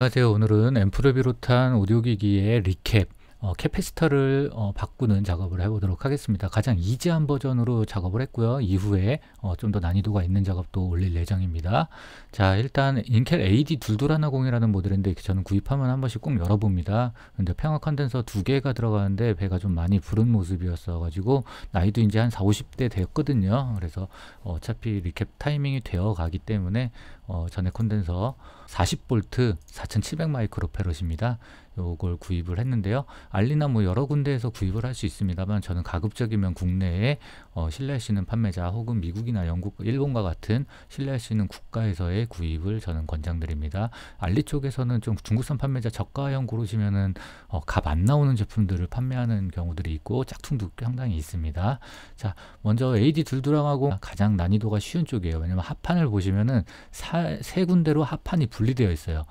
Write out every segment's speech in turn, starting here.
안녕하세요. 아, 오늘은 앰프를 비롯한 오디오 기기의 리캡, 어, 캐패스터를 어, 바꾸는 작업을 해보도록 하겠습니다. 가장 이지한 버전으로 작업을 했고요. 이후에 어, 좀 더 난이도가 있는 작업도 올릴 예정입니다. 자, 일단 인켈 AD 둘둘하나공이라는 모델인데 저는 구입하면 한 번씩 꼭 열어봅니다. 근데 평화 컨덴서 두 개가 들어가는데 배가 좀 많이 부른 모습이었어가지고 나이도 이제 한 4, 50대 됐거든요. 그래서 어, 어차피 리캡 타이밍이 되어 가기 때문에 어, 전액 콘덴서 40V 4 7 0 0마이크로페럿입니다 요걸 구입을 했는데요. 알리나 뭐 여러 군데에서 구입을 할 수 있습니다만 저는 가급적이면 국내에 어, 신뢰할 수 있는 판매자 혹은 미국이나 영국, 일본과 같은 신뢰할 수 있는 국가에서의 구입을 저는 권장드립니다. 알리 쪽에서는 좀 중국산 판매자 저가형 고르시면은 어, 값안 나오는 제품들을 판매하는 경우들이 있고 짝퉁도 상당히 있습니다. 자, 먼저 AD 둘두랑하고 가장 난이도가 쉬운 쪽이에요. 왜냐면 하판을 보시면은 사 아, 세 군데로 하판이 분리되어 있어요.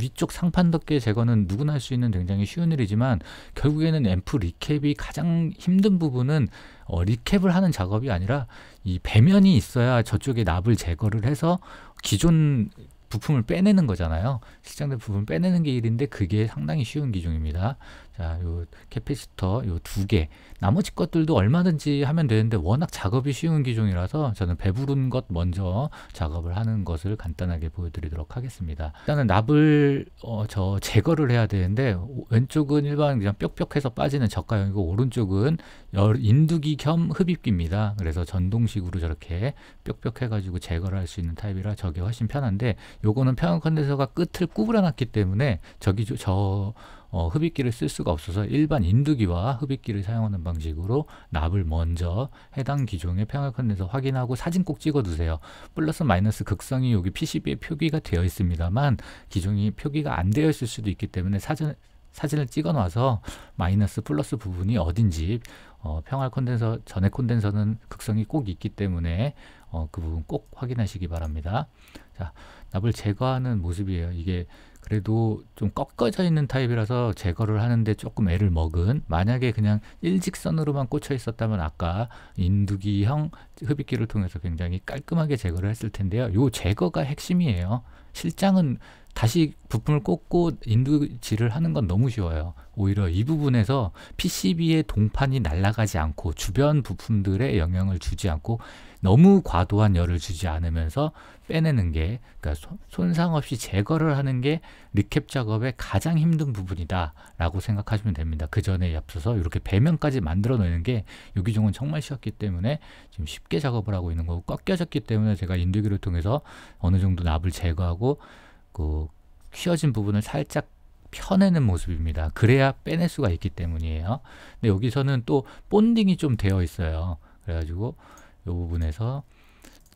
위쪽 상판 덮개 제거는 누구나 할 수 있는 굉장히 쉬운 일이지만 결국에는 앰프 리캡이 가장 힘든 부분은 어, 리캡을 하는 작업이 아니라 이 배면이 있어야 저쪽에 납을 제거를 해서 기존 부품을 빼내는 거잖아요. 실장된 부품 빼내는 게일인데 그게 상당히 쉬운 기종입니다. 자, 요 캐피시터 요 두 개. 나머지 것들도 얼마든지 하면 되는데 워낙 작업이 쉬운 기종이라서 저는 배부른 것 먼저 작업을 하는 것을 간단하게 보여드리도록 하겠습니다. 일단은 납을 어, 저 제거를 해야 되는데 왼쪽은 일반 그냥 뾱뾱해서 빠지는 저가형이고 오른쪽은 인두기 겸 흡입기입니다. 그래서 전동식으로 저렇게 뾱뾱해가지고 제거를 할 수 있는 타입이라 저게 훨씬 편한데 요거는 평형 컨덴서가 끝을 구부려놨기 때문에 저기 저 어, 흡입기를 쓸 수가 없어서 일반 인두기와 흡입기를 사용하는 방식으로 납을 먼저 해당 기종의 평형 컨덴서 확인하고 사진 꼭 찍어 두세요. 플러스 마이너스 극성이 여기 PCB에 표기가 되어 있습니다만 기종이 표기가 안 되어 있을 수도 있기 때문에 사전 사진을 찍어 놔서 마이너스 플러스 부분이 어딘지 어, 평화 콘덴서 전액 콘덴서는 극성이 꼭 있기 때문에 어, 그 부분 꼭 확인하시기 바랍니다. 자, 납을 제거하는 모습이에요. 이게 그래도 좀 꺾어져 있는 타입이라서 제거를 하는데 조금 애를 먹은 만약에 그냥 일직선으로만 꽂혀 있었다면 아까 인두기형 흡입기를 통해서 굉장히 깔끔하게 제거를 했을 텐데요. 요 제거가 핵심이에요. 실장은 다시 부품을 꽂고 인두질을 하는 건 너무 쉬워요. 오히려 이 부분에서 PCB의 동판이 날아가지 않고 주변 부품들의 영향을 주지 않고 너무 과도한 열을 주지 않으면서 빼내는 게 그러니까 손상 없이 제거를 하는 게 리캡 작업의 가장 힘든 부분이다 라고 생각하시면 됩니다. 그 전에 앞서서 이렇게 배면까지 만들어 놓는 게 유기종은 정말 쉬웠기 때문에 지금 쉽게 작업을 하고 있는 거고 꺾여졌기 때문에 제가 인두기를 통해서 어느 정도 납을 제거하고 그 휘어진 부분을 살짝 펴내는 모습입니다. 그래야 빼낼 수가 있기 때문이에요. 근데 여기서는 또 본딩이 좀 되어 있어요. 그래가지고 이 부분에서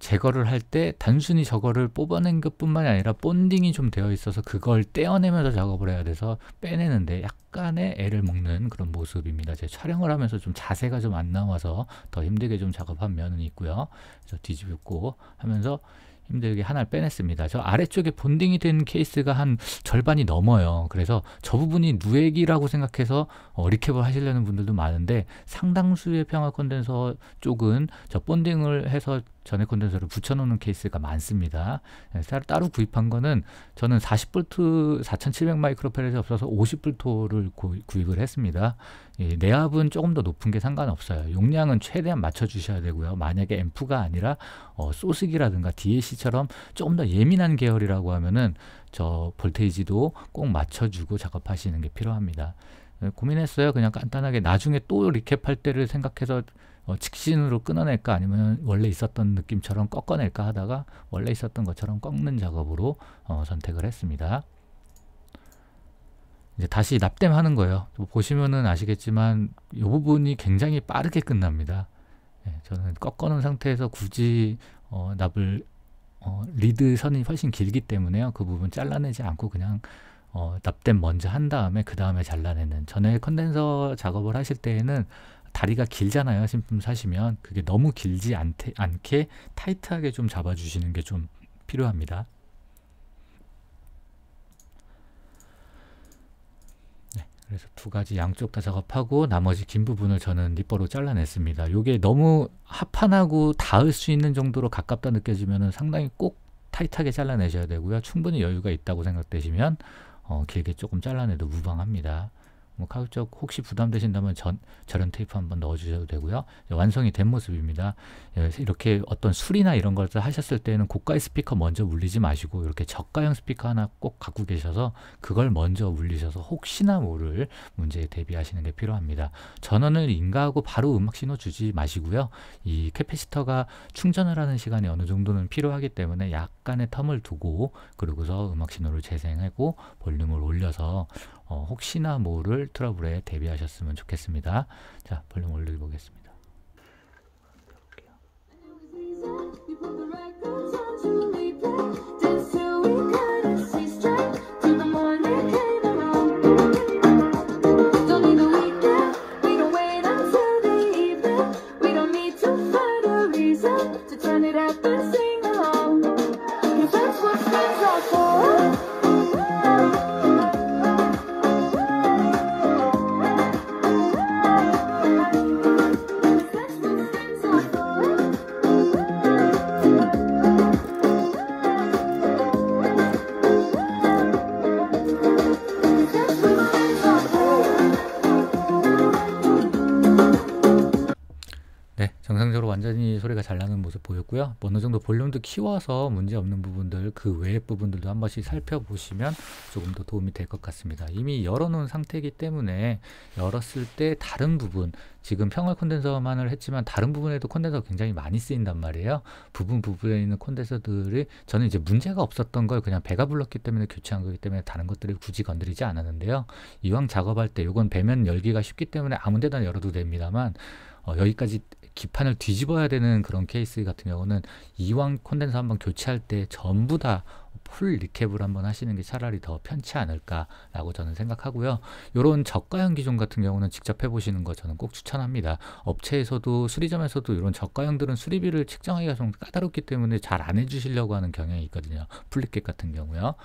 제거를 할 때 단순히 저거를 뽑아낸 것뿐만이 아니라 본딩이 좀 되어 있어서 그걸 떼어내면서 작업을 해야 돼서 빼내는데 약간의 애를 먹는 그런 모습입니다. 제 촬영을 하면서 좀 자세가 좀 안 나와서 더 힘들게 좀 작업한 면은 있고요. 그래서 뒤집고 하면서 힘들게 하나를 빼냈습니다. 저 아래쪽에 본딩이 된 케이스가 한 절반이 넘어요. 그래서 저 부분이 누액이라고 생각해서 어, 리캡을 하시려는 분들도 많은데 상당수의 평화 컨덴서 쪽은 저 본딩을 해서 전액 콘덴서를 붙여놓는 케이스가 많습니다. 따로, 예, 따로 구입한 거는 저는 40V 4700마이크로페르에 없어서 50V를 구, 입을 했습니다. 예, 내압은 조금 더 높은 게 상관없어요. 용량은 최대한 맞춰주셔야 되고요. 만약에 앰프가 아니라 어, 소식이라든가 DAC처럼 조금 더 예민한 계열이라고 하면은 저 볼테이지도 꼭 맞춰주고 작업하시는 게 필요합니다. 예, 고민했어요. 그냥 간단하게 나중에 또 리캡할 때를 생각해서 어, 직신으로 끊어낼까 아니면 원래 있었던 느낌처럼 꺾어낼까 하다가 원래 있었던 것처럼 꺾는 작업으로 어, 선택을 했습니다. 이제 다시 납땜하는 거예요. 뭐 보시면은 아시겠지만 이 부분이 굉장히 빠르게 끝납니다. 예, 저는 꺾어놓은 상태에서 굳이 어, 납을 어, 리드 선이 훨씬 길기 때문에요. 그 부분 잘라내지 않고 그냥 어, 납땜 먼저 한 다음에 그 다음에 잘라내는 전에 컨덴서 작업을 하실 때에는 다리가 길잖아요 신품 사시면 그게 너무 길지 않테, 않게 타이트하게 좀 잡아주시는 게 좀 필요합니다 네, 그래서 두 가지 양쪽 다 작업하고 나머지 긴 부분을 저는 니퍼로 잘라냈습니다 요게 너무 합판하고 닿을 수 있는 정도로 가깝다 느껴지면 상당히 꼭 타이트하게 잘라내셔야 되고요 충분히 여유가 있다고 생각되시면 어, 길게 조금 잘라내도 무방합니다. 뭐 가급적 혹시 부담되신다면 전, 저런 테이프 한번 넣어주셔도 되고요. 완성이 된 모습입니다. 예, 이렇게 어떤 술이나 이런 걸 하셨을 때는 고가의 스피커 먼저 울리지 마시고 이렇게 저가형 스피커 하나 꼭 갖고 계셔서 그걸 먼저 울리셔서 혹시나 모를 문제에 대비하시는 게 필요합니다. 전원을 인가하고 바로 음악 신호 주지 마시고요. 이 캐피시터가 충전을 하는 시간이 어느 정도는 필요하기 때문에 약간의 텀을 두고 그러고서 음악 신호를 재생하고 볼륨을 올려서 어, 혹시나 모를 트러블에 대비하셨으면 좋겠습니다. 자, 볼륨 올리 보겠습니다. 정상적으로 완전히 소리가 잘 나는 모습 보였고요. 뭐 어느 정도 볼륨도 키워서 문제 없는 부분들 그 외의 부분들도 한 번씩 살펴보시면 조금 더 도움이 될 것 같습니다. 이미 열어놓은 상태이기 때문에 열었을 때 다른 부분 지금 평화 콘덴서만을 했지만 다른 부분에도 콘덴서 굉장히 많이 쓰인단 말이에요. 부분 부분에 있는 콘덴서들이 저는 이제 문제가 없었던 걸 그냥 배가 불렀기 때문에 교체한 거기 때문에 다른 것들을 굳이 건드리지 않았는데요. 이왕 작업할 때 이건 배면 열기가 쉽기 때문에 아무 데나 열어도 됩니다만 어, 여기까지 기판을 뒤집어야 되는 그런 케이스 같은 경우는 이왕 콘덴서 한번 교체할 때 전부 다 풀 리캡을 한번 하시는 게 차라리 더 편치 않을까라고 저는 생각하고요. 이런 저가형 기종 같은 경우는 직접 해보시는 거 저는 꼭 추천합니다. 업체에서도 수리점에서도 이런 저가형들은 수리비를 측정하기가 좀 까다롭기 때문에 잘 안 해주시려고 하는 경향이 있거든요. 풀리캡 같은 경우요.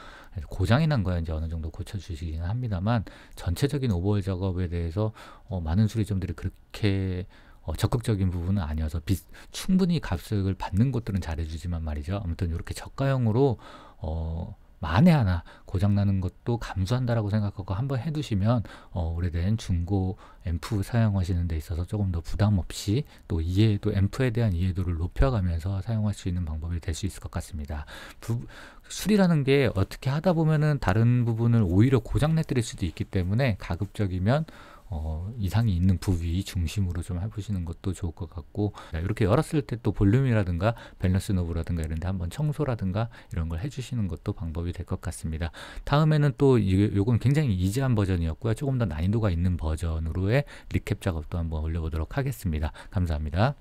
고장이 난 거야 이제 어느 정도 고쳐주시기는 합니다만 전체적인 오버월 작업에 대해서 어, 많은 수리점들이 그렇게 어, 적극적인 부분은 아니어서 비, 충분히 값을 받는 것들은 잘해주지만 말이죠. 아무튼 이렇게 저가형으로 어, 만에 하나 고장나는 것도 감수한다라고 생각하고 한번 해두시면 어, 오래된 중고 앰프 사용하시는 데 있어서 조금 더 부담 없이 또 이해도 앰프에 대한 이해도를 높여가면서 사용할 수 있는 방법이 될 수 있을 것 같습니다. 부, 술이라는 게 어떻게 하다 보면은 다른 부분을 오히려 고장내 뜨릴 수도 있기 때문에 가급적이면 어, 이상이 있는 부위 중심으로 좀 해보시는 것도 좋을 것 같고 네, 이렇게 열었을 때 또 볼륨이라든가 밸런스 노브라든가 이런 데 한번 청소라든가 이런 걸 해주시는 것도 방법이 될 것 같습니다. 다음에는 또 이, 건 굉장히 이지한 버전이었고요. 조금 더 난이도가 있는 버전으로의 리캡 작업도 한번 올려보도록 하겠습니다. 감사합니다.